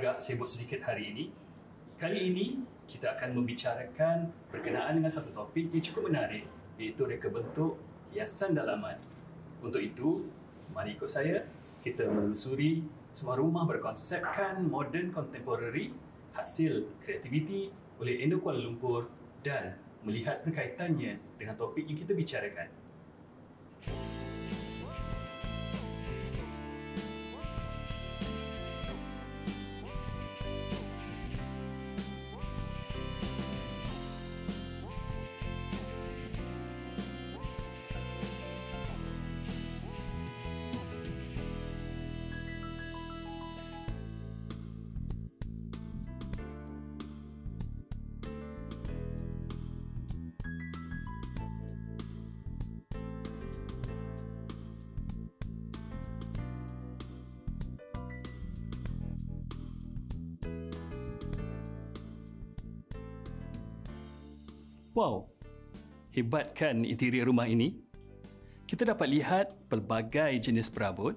agak sibuk sedikit hari ini. Kali ini kita akan membicarakan berkenaan dengan satu topik yang cukup menarik iaitu reka bentuk hiasan dalaman. Untuk itu, mari ikut saya kita menelusuri semua rumah berkonsepkan modern kontemporari hasil kreativiti oleh Endo Kuala Lumpur dan melihat berkaitannya dengan topik yang kita bicarakan. Wow, hebat kan interior rumah ini? Kita dapat lihat pelbagai jenis perabot,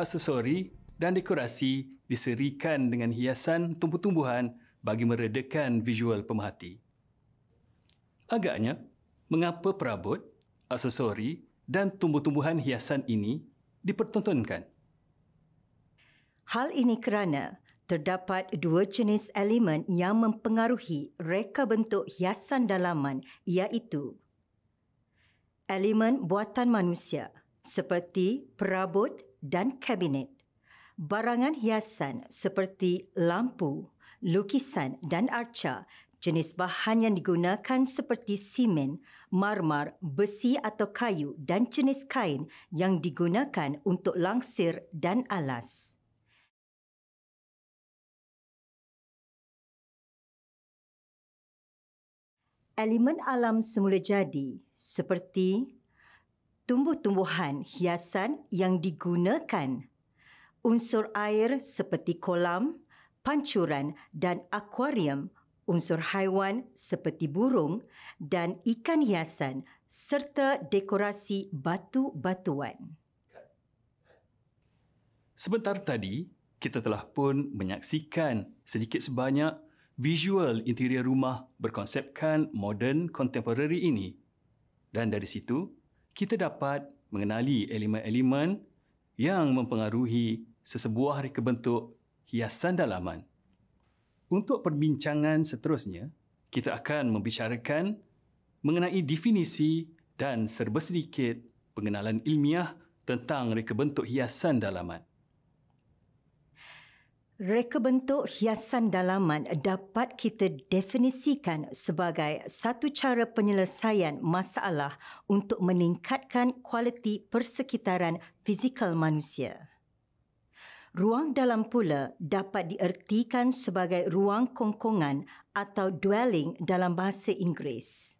aksesori dan dekorasi diserikan dengan hiasan tumbuh-tumbuhan bagi meredakan visual pemerhati. Agaknya, mengapa perabot, aksesori dan tumbuh-tumbuhan hiasan ini dipertontonkan? Hal ini kerana Terdapat dua jenis elemen yang mempengaruhi reka bentuk hiasan dalaman iaitu elemen buatan manusia seperti perabot dan kabinet, barangan hiasan seperti lampu, lukisan dan arca, jenis bahan yang digunakan seperti simen, marmar, besi atau kayu dan jenis kain yang digunakan untuk langsir dan alas. elemen alam semula jadi seperti tumbuh-tumbuhan hiasan yang digunakan, unsur air seperti kolam, pancuran dan akuarium, unsur haiwan seperti burung dan ikan hiasan serta dekorasi batu-batuan. Sebentar tadi, kita telah pun menyaksikan sedikit sebanyak visual interior rumah berkonsepkan modern contemporary ini. Dan dari situ, kita dapat mengenali elemen-elemen yang mempengaruhi sesebuah reka bentuk hiasan dalaman. Untuk perbincangan seterusnya, kita akan membicarakan mengenai definisi dan serba sedikit pengenalan ilmiah tentang reka bentuk hiasan dalaman. Reka bentuk hiasan dalaman dapat kita definisikan sebagai satu cara penyelesaian masalah untuk meningkatkan kualiti persekitaran fizikal manusia. Ruang dalam pula dapat diertikan sebagai ruang kongkongan atau dwelling dalam bahasa Inggeris.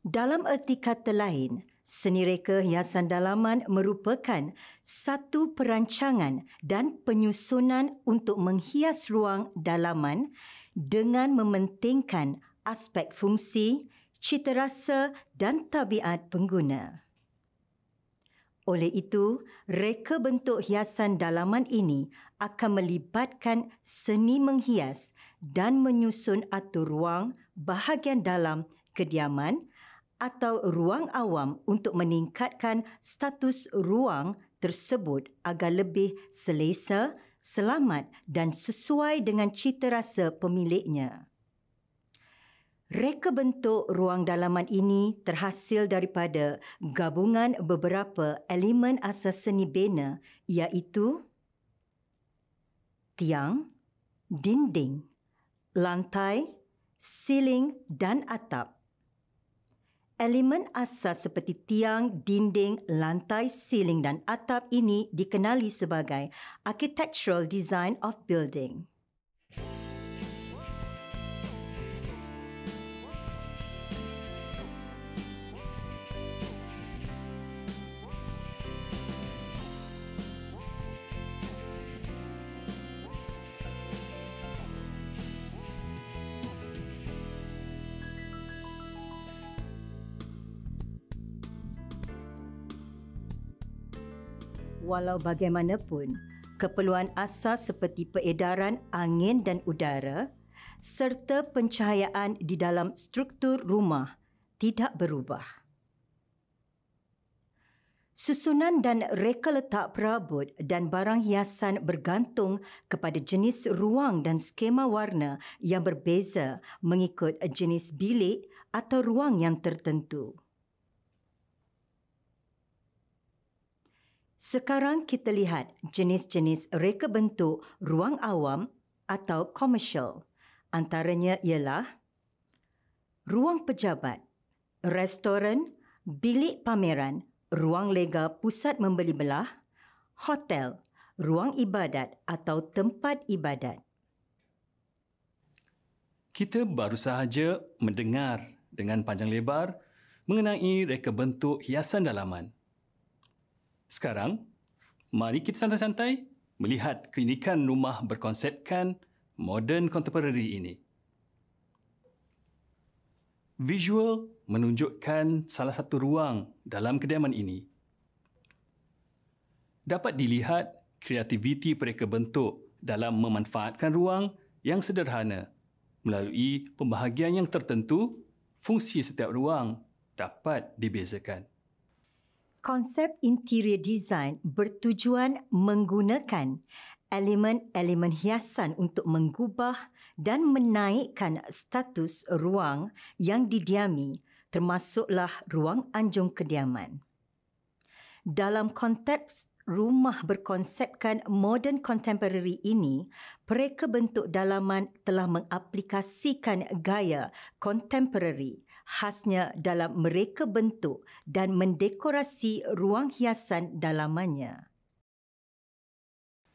Dalam erti kata lain, Seni reka hiasan dalaman merupakan satu perancangan dan penyusunan untuk menghias ruang dalaman dengan mementingkan aspek fungsi, cita rasa dan tabiat pengguna. Oleh itu, reka bentuk hiasan dalaman ini akan melibatkan seni menghias dan menyusun atur ruang bahagian dalam kediaman, kediaman, atau ruang awam untuk meningkatkan status ruang tersebut agar lebih selesa, selamat dan sesuai dengan citarasa pemiliknya. Reka bentuk ruang dalaman ini terhasil daripada gabungan beberapa elemen asas seni bina iaitu tiang, dinding, lantai, siling dan atap. Elemen asas seperti tiang, dinding, lantai, siling dan atap ini dikenali sebagai architectural design of building. walau bagaimanapun, keperluan asas seperti peredaran angin dan udara serta pencahayaan di dalam struktur rumah tidak berubah. Susunan dan reka letak perabot dan barang hiasan bergantung kepada jenis ruang dan skema warna yang berbeza mengikut jenis bilik atau ruang yang tertentu. Sekarang kita lihat jenis-jenis reka bentuk ruang awam atau komersial. Antaranya ialah ruang pejabat, restoran, bilik pameran, ruang lega pusat membeli belah, hotel, ruang ibadat atau tempat ibadat. Kita baru sahaja mendengar dengan panjang lebar mengenai reka bentuk hiasan dalaman – sekarang, mari kita santai-santai melihat keunikan rumah berkonsepkan modern contemporary ini. Visual menunjukkan salah satu ruang dalam kediaman ini. Dapat dilihat kreativiti mereka bentuk dalam memanfaatkan ruang yang sederhana melalui pembahagian yang tertentu, fungsi setiap ruang dapat dibezakan konsep interior design bertujuan menggunakan elemen-elemen hiasan untuk mengubah dan menaikkan status ruang yang didiami termasuklah ruang anjung kediaman. Dalam konteks rumah berkonsepkan modern contemporary ini, pereka bentuk dalaman telah mengaplikasikan gaya contemporary khasnya dalam mereka bentuk dan mendekorasi ruang hiasan dalamannya.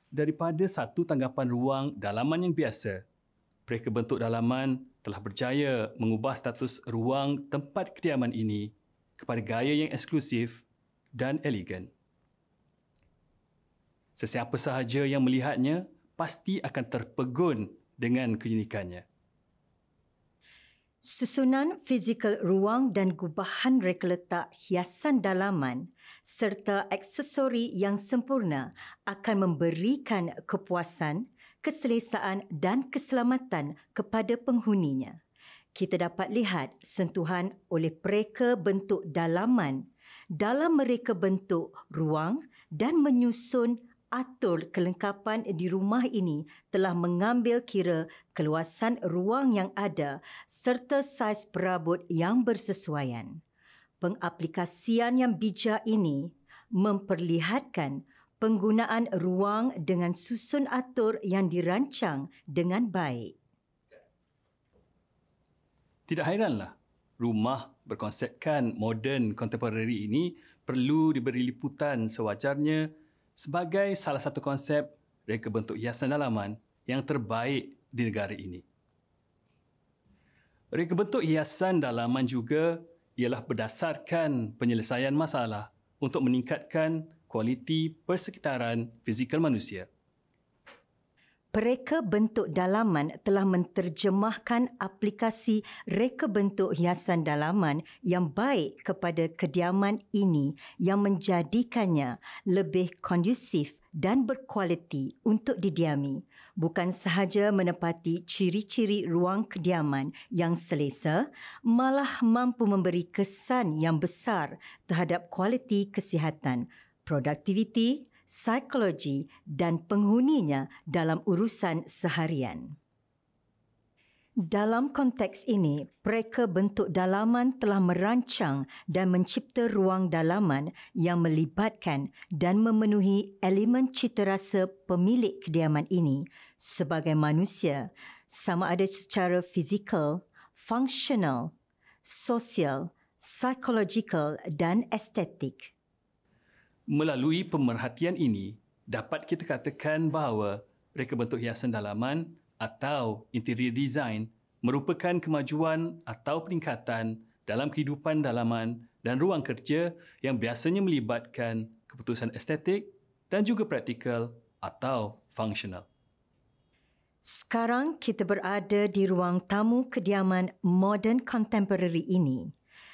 Daripada satu tanggapan ruang dalaman yang biasa, mereka bentuk dalaman telah berjaya mengubah status ruang tempat kediaman ini kepada gaya yang eksklusif dan elegan. Sesiapa sahaja yang melihatnya pasti akan terpegun dengan keunikannya. Susunan fizikal ruang dan gubahan reka letak hiasan dalaman serta aksesori yang sempurna akan memberikan kepuasan, keselesaan dan keselamatan kepada penghuninya. Kita dapat lihat sentuhan oleh mereka bentuk dalaman dalam mereka bentuk ruang dan menyusun atur kelengkapan di rumah ini telah mengambil kira keluasan ruang yang ada serta saiz perabot yang bersesuaian. Pengaplikasian yang bijak ini memperlihatkan penggunaan ruang dengan susun atur yang dirancang dengan baik. Tidak hairanlah rumah berkonsepkan moden contemporary ini perlu diberi liputan sewajarnya sebagai salah satu konsep reka bentuk hiasan dalaman yang terbaik di negara ini. Reka bentuk hiasan dalaman juga ialah berdasarkan penyelesaian masalah untuk meningkatkan kualiti persekitaran fizikal manusia. Reka bentuk dalaman telah menterjemahkan aplikasi reka bentuk hiasan dalaman yang baik kepada kediaman ini yang menjadikannya lebih kondusif dan berkualiti untuk didiami bukan sahaja menepati ciri-ciri ruang kediaman yang selesa malah mampu memberi kesan yang besar terhadap kualiti kesihatan produktiviti psikologi dan penghuninya dalam urusan seharian. Dalam konteks ini, mereka bentuk dalaman telah merancang dan mencipta ruang dalaman yang melibatkan dan memenuhi elemen citarasa pemilik kediaman ini sebagai manusia, sama ada secara fizikal, fungsional, sosial, psikologikal dan estetik. Melalui pemerhatian ini, dapat kita katakan bahawa reka bentuk hiasan dalaman atau interior design merupakan kemajuan atau peningkatan dalam kehidupan dalaman dan ruang kerja yang biasanya melibatkan keputusan estetik dan juga praktikal atau fungsional. Sekarang kita berada di ruang tamu kediaman modern contemporary ini.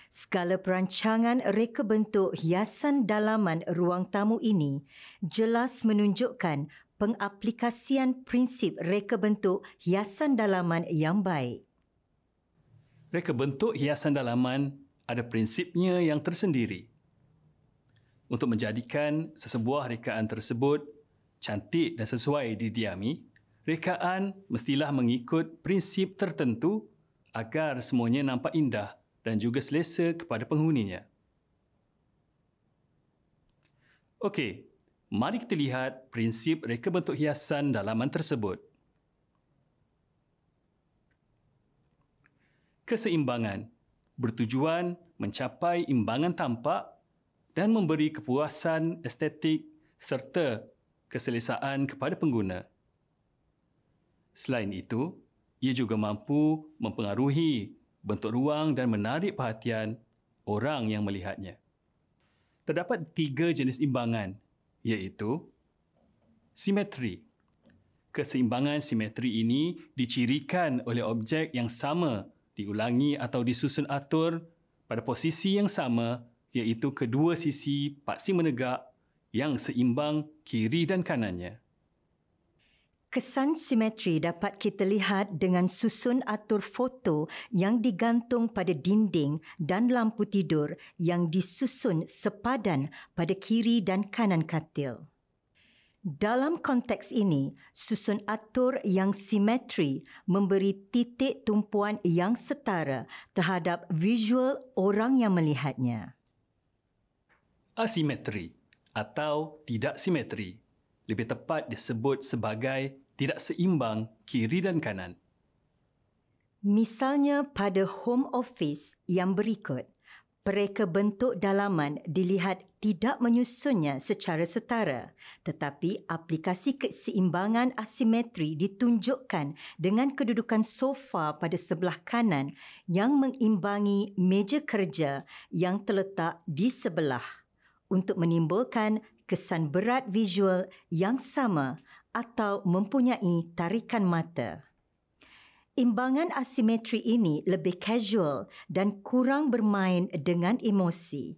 Skala perancangan reka bentuk hiasan dalaman ruang tamu ini jelas menunjukkan pengaplikasian prinsip reka bentuk hiasan dalaman yang baik. Reka bentuk hiasan dalaman ada prinsipnya yang tersendiri. Untuk menjadikan sesebuah rekaan tersebut cantik dan sesuai didiami, rekaan mestilah mengikut prinsip tertentu agar semuanya nampak indah dan juga selesa kepada penghuninya. Okey, mari kita lihat prinsip reka bentuk hiasan dalaman tersebut. Keseimbangan bertujuan mencapai imbangan tampak dan memberi kepuasan estetik serta keselesaan kepada pengguna. Selain itu, ia juga mampu mempengaruhi bentuk ruang dan menarik perhatian orang yang melihatnya. Terdapat tiga jenis imbangan iaitu simetri. Keseimbangan simetri ini dicirikan oleh objek yang sama diulangi atau disusun atur pada posisi yang sama iaitu kedua sisi paksi menegak yang seimbang kiri dan kanannya. Kesan simetri dapat kita lihat dengan susun atur foto yang digantung pada dinding dan lampu tidur yang disusun sepadan pada kiri dan kanan katil. Dalam konteks ini, susun atur yang simetri memberi titik tumpuan yang setara terhadap visual orang yang melihatnya. Asimetri atau tidak simetri lebih tepat disebut sebagai tidak seimbang kiri dan kanan. Misalnya pada home office yang berikut, pereka bentuk dalaman dilihat tidak menyusunnya secara setara, tetapi aplikasi keseimbangan asimetri ditunjukkan dengan kedudukan sofa pada sebelah kanan yang mengimbangi meja kerja yang terletak di sebelah untuk menimbulkan kesan berat visual yang sama atau mempunyai tarikan mata. Imbangan asimetri ini lebih casual dan kurang bermain dengan emosi.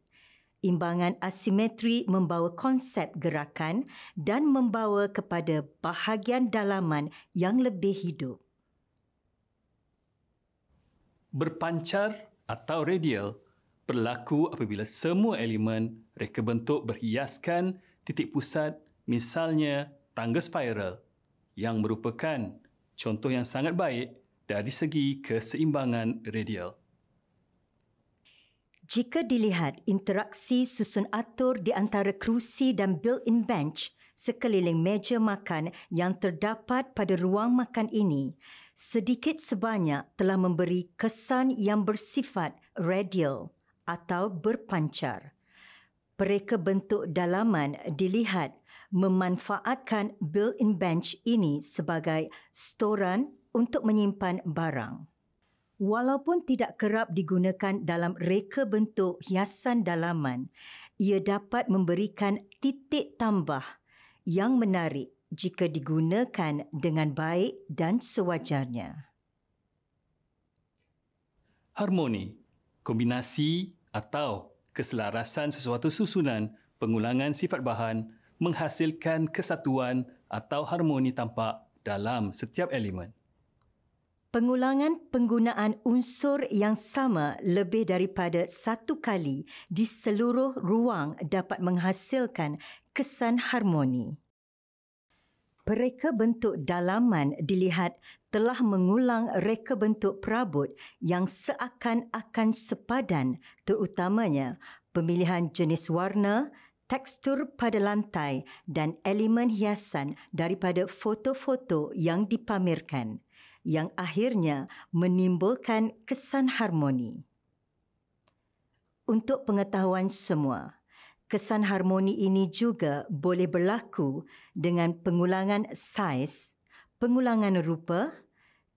Imbangan asimetri membawa konsep gerakan dan membawa kepada bahagian dalaman yang lebih hidup. Berpancar atau radial berlaku apabila semua elemen reka bentuk berhiaskan titik pusat misalnya tangga spiral yang merupakan contoh yang sangat baik dari segi keseimbangan radial. Jika dilihat interaksi susun atur di antara kerusi dan built-in bench sekeliling meja makan yang terdapat pada ruang makan ini, sedikit sebanyak telah memberi kesan yang bersifat radial atau berpancar. Pereka bentuk dalaman dilihat memanfaatkan built-in bench ini sebagai storan untuk menyimpan barang. Walaupun tidak kerap digunakan dalam reka bentuk hiasan dalaman, ia dapat memberikan titik tambah yang menarik jika digunakan dengan baik dan sewajarnya. Harmoni kombinasi atau keselarasan sesuatu susunan pengulangan sifat bahan menghasilkan kesatuan atau harmoni tampak dalam setiap elemen. Pengulangan penggunaan unsur yang sama lebih daripada satu kali di seluruh ruang dapat menghasilkan kesan harmoni. Pereka bentuk dalaman dilihat telah mengulang reka bentuk perabot yang seakan-akan sepadan terutamanya pemilihan jenis warna, tekstur pada lantai dan elemen hiasan daripada foto-foto yang dipamerkan yang akhirnya menimbulkan kesan harmoni. Untuk pengetahuan semua, kesan harmoni ini juga boleh berlaku dengan pengulangan saiz, pengulangan rupa,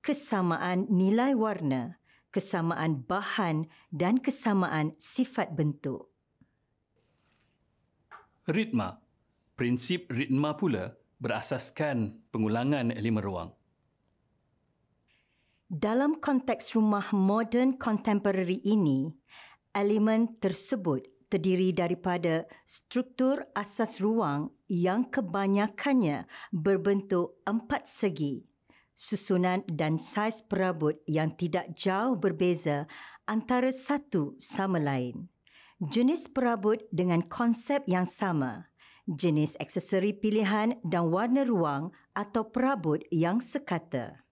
kesamaan nilai warna, kesamaan bahan dan kesamaan sifat bentuk. Ritma. Prinsip ritma pula berasaskan pengulangan lima ruang. Dalam konteks rumah moden kontemporari ini, elemen tersebut terdiri daripada struktur asas ruang yang kebanyakannya berbentuk empat segi. Susunan dan saiz perabot yang tidak jauh berbeza antara satu sama lain. Jenis perabot dengan konsep yang sama. Jenis aksesori pilihan dan warna ruang atau perabot yang sekata.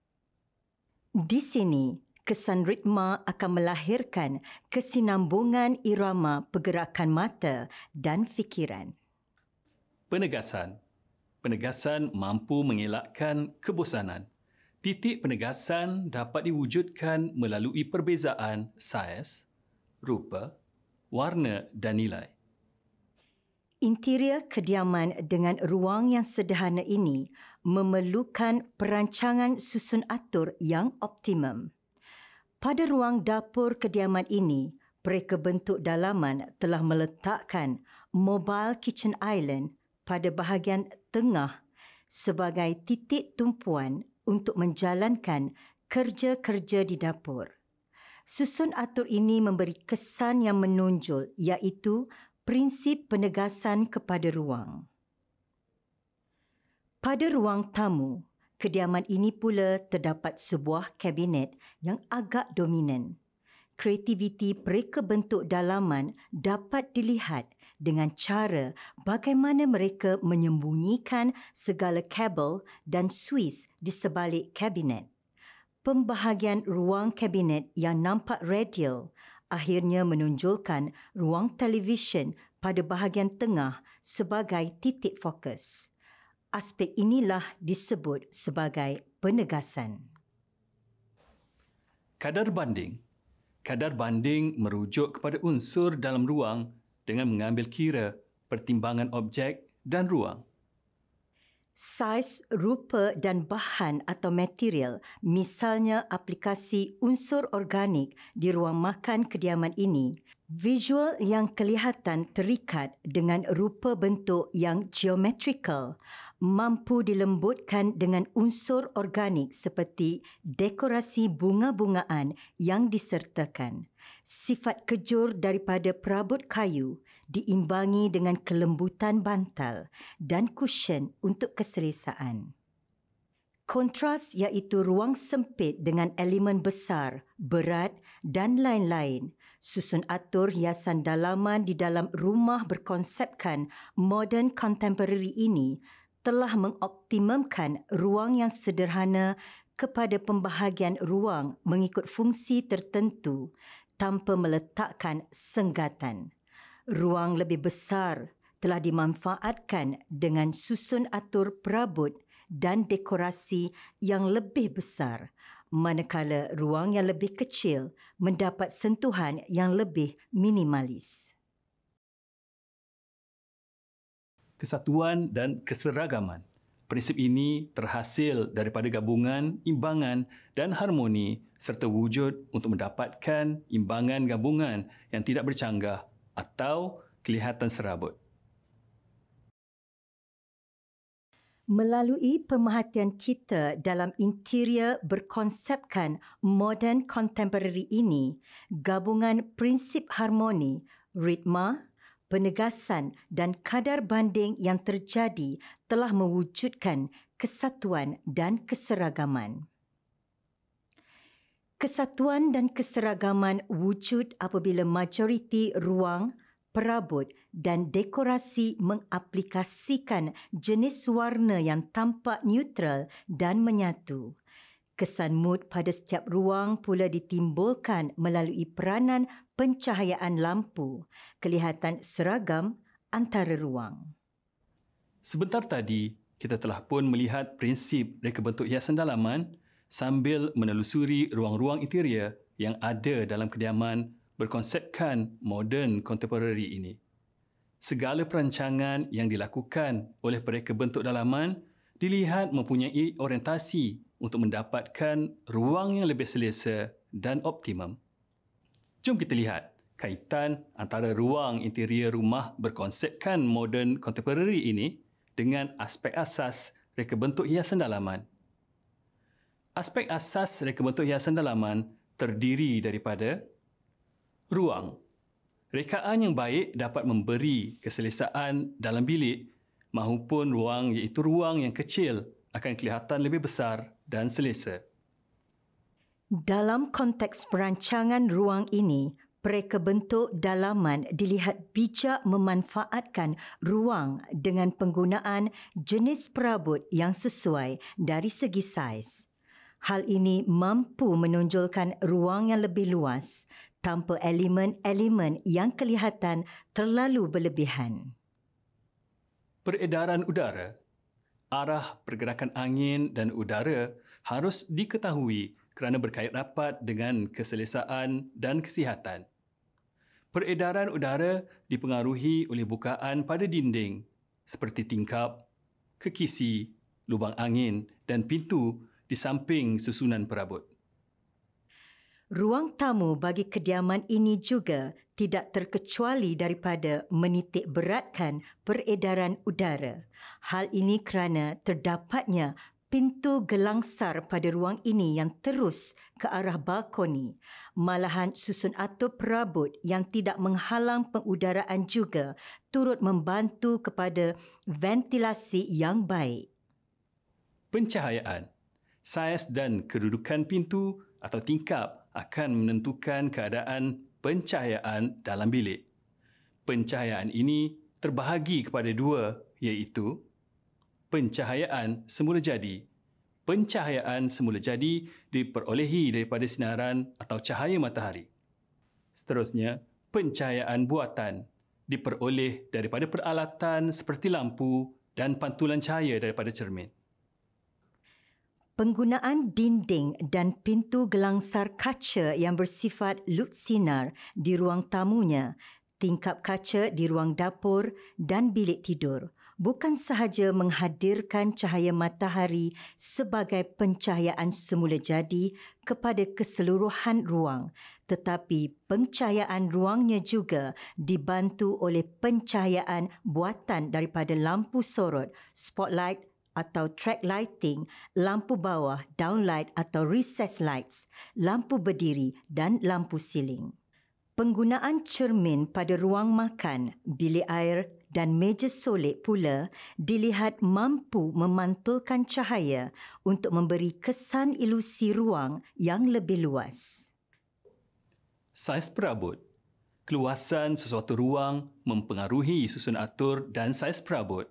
Di sini, kesan ritma akan melahirkan kesinambungan irama pergerakan mata dan fikiran. Penegasan Penegasan mampu mengelakkan kebosanan. Titik penegasan dapat diwujudkan melalui perbezaan saiz, rupa, warna dan nilai. Interior kediaman dengan ruang yang sederhana ini memerlukan perancangan susun atur yang optimum. Pada ruang dapur kediaman ini, mereka bentuk dalaman telah meletakkan Mobile Kitchen Island pada bahagian tengah sebagai titik tumpuan untuk menjalankan kerja-kerja di dapur. Susun atur ini memberi kesan yang menonjol iaitu prinsip penegasan kepada ruang. Pada ruang tamu, Kediaman ini pula terdapat sebuah kabinet yang agak dominan. Kreativiti mereka bentuk dalaman dapat dilihat dengan cara bagaimana mereka menyembunyikan segala kabel dan suis di sebalik kabinet. Pembahagian ruang kabinet yang nampak radial akhirnya menunjukkan ruang televisyen pada bahagian tengah sebagai titik fokus aspek inilah disebut sebagai penegasan. Kadar banding. Kadar banding merujuk kepada unsur dalam ruang dengan mengambil kira pertimbangan objek dan ruang. Saiz, rupa dan bahan atau material, misalnya aplikasi unsur organik di ruang makan kediaman ini, Visual yang kelihatan terikat dengan rupa bentuk yang geometrical mampu dilembutkan dengan unsur organik seperti dekorasi bunga-bungaan yang disertakan. Sifat kejur daripada perabot kayu diimbangi dengan kelembutan bantal dan cushion untuk keselesaan. Kontras iaitu ruang sempit dengan elemen besar, berat dan lain-lain – susun atur hiasan dalaman di dalam rumah berkonsepkan modern contemporary ini telah mengoptimumkan ruang yang sederhana kepada pembahagian ruang mengikut fungsi tertentu tanpa meletakkan senggatan. Ruang lebih besar telah dimanfaatkan dengan susun atur perabot dan dekorasi yang lebih besar manakala ruang yang lebih kecil mendapat sentuhan yang lebih minimalis. Kesatuan dan keseragaman. Prinsip ini terhasil daripada gabungan, imbangan dan harmoni serta wujud untuk mendapatkan imbangan gabungan yang tidak bercanggah atau kelihatan serabut. Melalui pemerhatian kita dalam interior berkonsepkan modern contemporary ini, gabungan prinsip harmoni, ritma, penegasan dan kadar banding yang terjadi telah mewujudkan kesatuan dan keseragaman. Kesatuan dan keseragaman wujud apabila majoriti ruang, perabot dan dekorasi mengaplikasikan jenis warna yang tampak neutral dan menyatu. Kesan mood pada setiap ruang pula ditimbulkan melalui peranan pencahayaan lampu, kelihatan seragam antara ruang. Sebentar tadi, kita telah pun melihat prinsip reka bentuk hiasan dalaman sambil menelusuri ruang-ruang interior yang ada dalam kediaman berkonsepkan modern contemporary ini. Segala perancangan yang dilakukan oleh pereka bentuk dalaman dilihat mempunyai orientasi untuk mendapatkan ruang yang lebih selesa dan optimum. Jom kita lihat kaitan antara ruang interior rumah berkonsepkan modern contemporary ini dengan aspek asas reka bentuk hiasan dalaman. Aspek asas reka bentuk hiasan dalaman terdiri daripada Ruang Rekaan yang baik dapat memberi keselesaan dalam bilik maupun ruang iaitu ruang yang kecil akan kelihatan lebih besar dan selesa. Dalam konteks perancangan ruang ini, Pereka bentuk dalaman dilihat bijak memanfaatkan ruang dengan penggunaan jenis perabot yang sesuai dari segi saiz. Hal ini mampu menonjolkan ruang yang lebih luas tanpa elemen-elemen yang kelihatan terlalu berlebihan. Peredaran udara, arah pergerakan angin dan udara harus diketahui kerana berkait rapat dengan keselesaan dan kesihatan. Peredaran udara dipengaruhi oleh bukaan pada dinding seperti tingkap, kekisi, lubang angin dan pintu di samping susunan perabot. Ruang tamu bagi kediaman ini juga tidak terkecuali daripada menitik beratkan peredaran udara. Hal ini kerana terdapatnya pintu gelangsar pada ruang ini yang terus ke arah balkoni. Malahan susun atau perabot yang tidak menghalang pengudaraan juga turut membantu kepada ventilasi yang baik. Pencahayaan, saiz dan kedudukan pintu atau tingkap akan menentukan keadaan pencahayaan dalam bilik. Pencahayaan ini terbahagi kepada dua iaitu pencahayaan semula jadi. Pencahayaan semula jadi diperolehi daripada sinaran atau cahaya matahari. Seterusnya, pencahayaan buatan diperoleh daripada peralatan seperti lampu dan pantulan cahaya daripada cermin. Penggunaan dinding dan pintu gelangsar kaca yang bersifat lut di ruang tamunya, tingkap kaca di ruang dapur dan bilik tidur bukan sahaja menghadirkan cahaya matahari sebagai pencahayaan semula jadi kepada keseluruhan ruang tetapi pencahayaan ruangnya juga dibantu oleh pencahayaan buatan daripada lampu sorot spotlight atau track lighting, lampu bawah, downlight atau recess lights, lampu berdiri dan lampu siling. Penggunaan cermin pada ruang makan, bilik air dan meja solek pula dilihat mampu memantulkan cahaya untuk memberi kesan ilusi ruang yang lebih luas. Saiz perabot Keluasan sesuatu ruang mempengaruhi susun atur dan saiz perabot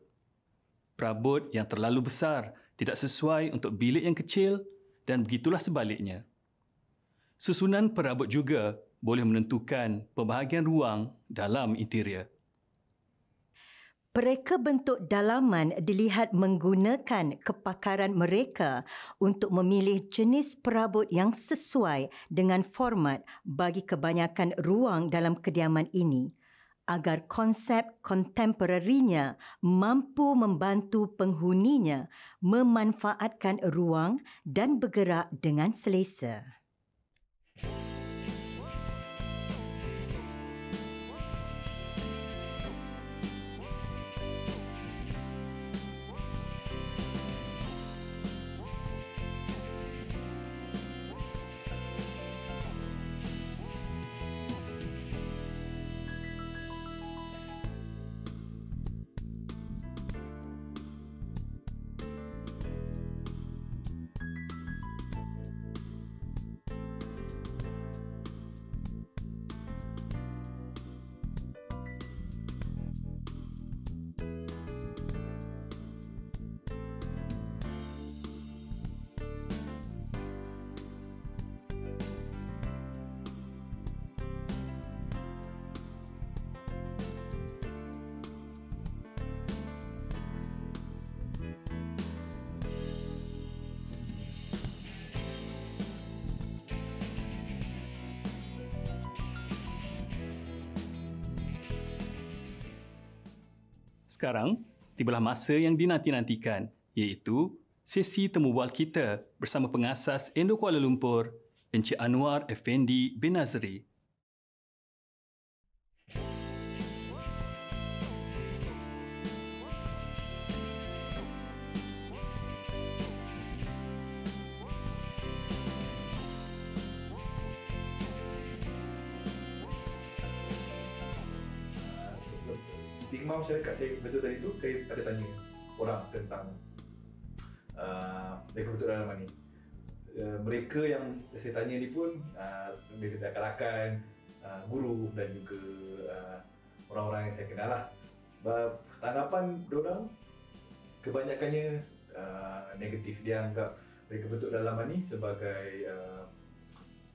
perabot yang terlalu besar tidak sesuai untuk bilik yang kecil dan begitulah sebaliknya. Susunan perabot juga boleh menentukan pembahagian ruang dalam interior. Mereka bentuk dalaman dilihat menggunakan kepakaran mereka untuk memilih jenis perabot yang sesuai dengan format bagi kebanyakan ruang dalam kediaman ini agar konsep kontemporerinya mampu membantu penghuninya memanfaatkan ruang dan bergerak dengan selesa. Sekarang, tibalah masa yang dinanti-nantikan iaitu sesi temu bual kita bersama pengasas Endo Kuala Lumpur Encik Anwar Effendi bin Nazri. hikmah masyarakat saya betul tadi tu saya ada tanya orang tentang uh, mereka dalam ni uh, mereka yang saya tanya ni pun uh, mereka dah kalahkan uh, guru dan juga uh, orang-orang yang saya kenal lah uh, tanggapan orang kebanyakannya uh, negatif dia anggap mereka bentuk dalaman ni sebagai uh,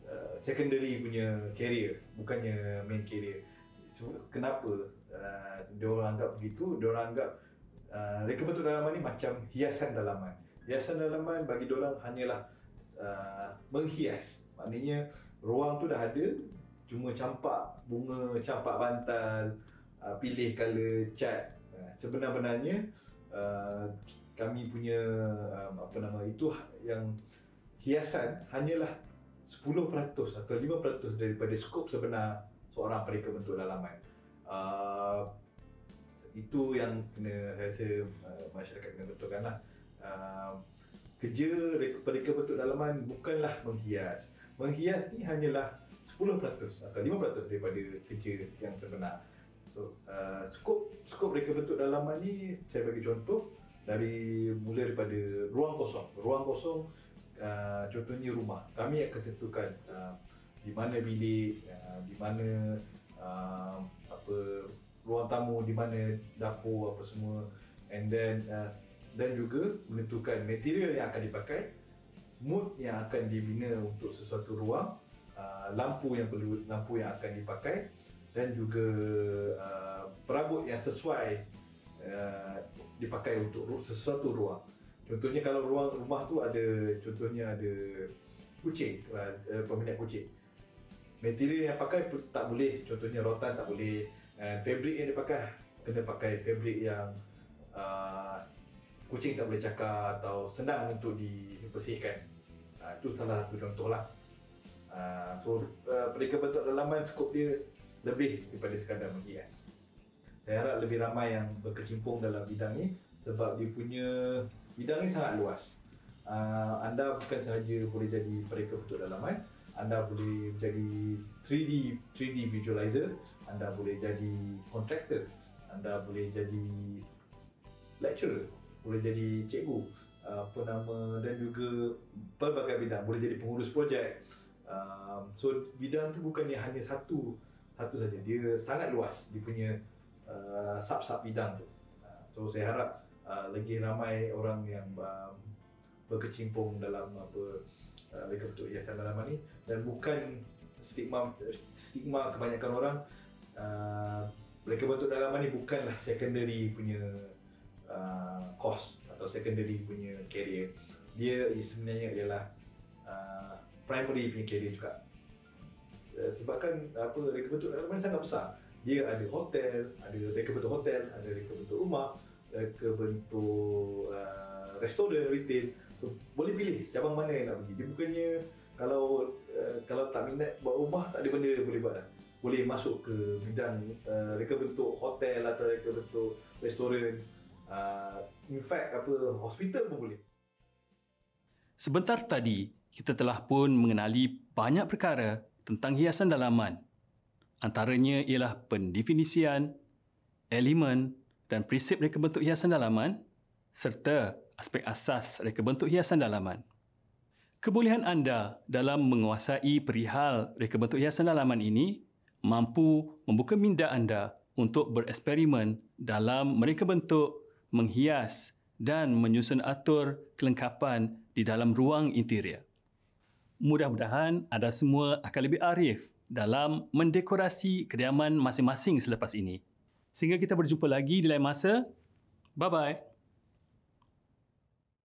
uh, secondary punya career bukannya main career kenapa Uh, dia orang anggap begitu dia orang anggap uh, reka bentuk dalaman ni macam hiasan dalaman hiasan dalaman bagi dia orang hanyalah uh, menghias maknanya ruang tu dah ada cuma campak bunga campak bantal uh, pilih color cat uh, sebenarnya uh, kami punya um, apa nama itu yang hiasan hanyalah 10% atau 5% daripada skop sebenar seorang pereka bentuk dalaman. Ah, itu yang kena rasa uh, masyarakat kena betulkan lah uh, kerja reka bentuk dalaman bukanlah menghias menghias ni hanyalah 10% atau 5% daripada kerja yang sebenar so uh, skop skop reka bentuk dalaman ni saya bagi contoh dari mula daripada ruang kosong ruang kosong uh, contohnya rumah kami akan tentukan uh, di mana bilik uh, di mana uh, apa ruang tamu di mana dapur apa semua and then uh, dan juga menentukan material yang akan dipakai mood yang akan dibina untuk sesuatu ruang uh, lampu yang perlu lampu yang akan dipakai dan juga uh, perabot yang sesuai uh, dipakai untuk sesuatu ruang contohnya kalau ruang rumah tu ada contohnya ada kucing uh, peminat kucing material yang pakai tak boleh contohnya rotan tak boleh and eh, fabric yang dia pakai kena pakai fabric yang uh, kucing tak boleh cakap atau senang untuk dibersihkan uh, itu salah satu contoh lah uh, ah, so uh, eh, peringkat bentuk dalaman skop dia lebih daripada sekadar menghias saya harap lebih ramai yang berkecimpung dalam bidang ni sebab dia punya bidang ni sangat luas uh, anda bukan sahaja boleh jadi peringkat bentuk dalaman anda boleh jadi 3D 3D visualizer, anda boleh jadi contractor, anda boleh jadi lecturer, boleh jadi cikgu, apa nama dan juga pelbagai bidang, boleh jadi pengurus projek. Um, so bidang tu bukannya hanya satu satu saja, dia sangat luas dia punya uh, sub-sub bidang tu. Uh, so saya harap uh, lagi ramai orang yang um, berkecimpung dalam apa Ah, mereka betul hiasan malam ni dan bukan stigma stigma kebanyakan orang uh, mereka betul dalam ni bukanlah secondary punya uh, course atau secondary punya career dia sebenarnya ialah uh, primary punya career juga uh, sebabkan apa mereka betul dalam ni sangat besar dia ada hotel ada mereka betul hotel ada mereka betul rumah mereka betul uh, restoran retail So, boleh pilih cabang mana yang nak pergi. Dia bukannya kalau uh, kalau tak minat buat rumah, tak ada benda boleh buat dah. Boleh masuk ke bidang uh, reka bentuk hotel atau reka bentuk restoran. Uh, in fact, apa hospital pun boleh. Sebentar tadi, kita telah pun mengenali banyak perkara tentang hiasan dalaman. Antaranya ialah pendefinisian, elemen dan prinsip reka bentuk hiasan dalaman serta aspek asas reka bentuk hiasan dalaman. Kebolehan anda dalam menguasai perihal reka bentuk hiasan dalaman ini mampu membuka minda anda untuk bereksperimen dalam mereka bentuk, menghias dan menyusun atur kelengkapan di dalam ruang interior. Mudah-mudahan anda semua akan lebih arif dalam mendekorasi kediaman masing-masing selepas ini. Sehingga kita berjumpa lagi di lain masa. Bye-bye.